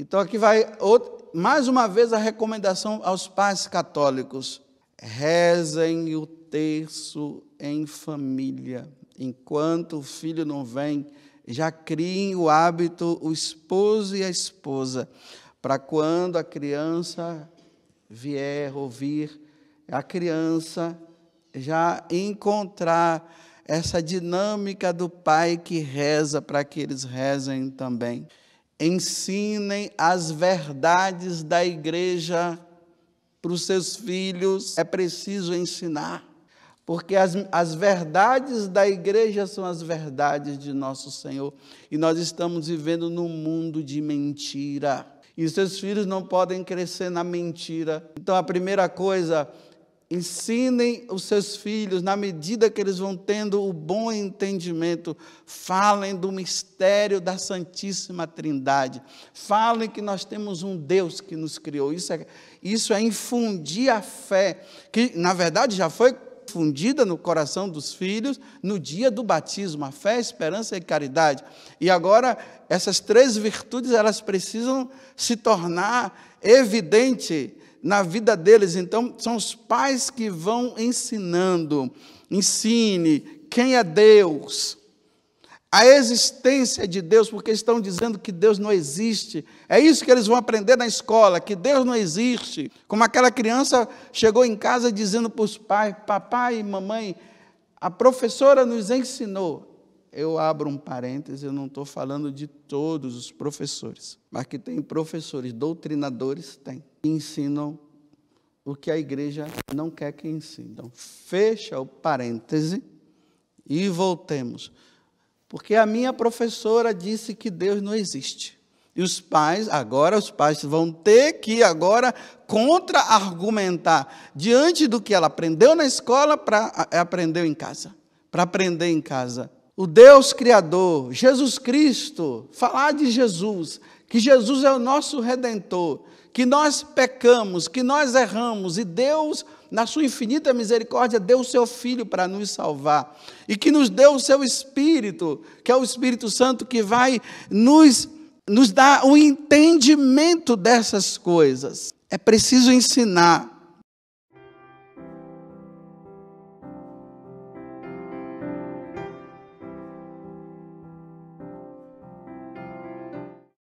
Então aqui vai outro, mais uma vez a recomendação aos pais católicos: rezem o terço em família. Enquanto o filho não vem, já criem o hábito, o esposo e a esposa, para quando a criança vier ouvir, a criança já encontrar essa dinâmica do pai que reza para que eles rezem também ensinem as verdades da igreja para os seus filhos. É preciso ensinar, porque as, as verdades da igreja são as verdades de nosso Senhor. E nós estamos vivendo num mundo de mentira. E seus filhos não podem crescer na mentira. Então, a primeira coisa Ensinem os seus filhos, na medida que eles vão tendo o bom entendimento, falem do mistério da Santíssima Trindade. Falem que nós temos um Deus que nos criou. Isso é, isso é infundir a fé, que na verdade já foi fundida no coração dos filhos no dia do batismo, a fé, a esperança e caridade. E agora essas três virtudes elas precisam se tornar evidente na vida deles. Então, são os pais que vão ensinando. Ensine quem é Deus, a existência de Deus, porque estão dizendo que Deus não existe. É isso que eles vão aprender na escola, que Deus não existe. Como aquela criança chegou em casa dizendo para os pais, papai e mamãe, a professora nos ensinou eu abro um parêntese, eu não estou falando de todos os professores, mas que tem professores, doutrinadores, tem, que ensinam o que a igreja não quer que ensine. Então, fecha o parêntese e voltemos. Porque a minha professora disse que Deus não existe. E os pais, agora os pais vão ter que agora contra-argumentar diante do que ela aprendeu na escola para aprendeu em casa, para aprender em casa o Deus Criador, Jesus Cristo, falar de Jesus, que Jesus é o nosso redentor, que nós pecamos, que nós erramos e Deus, na sua infinita misericórdia, deu o seu Filho para nos salvar e que nos deu o seu Espírito, que é o Espírito Santo que vai nos, nos dar o entendimento dessas coisas. É preciso ensinar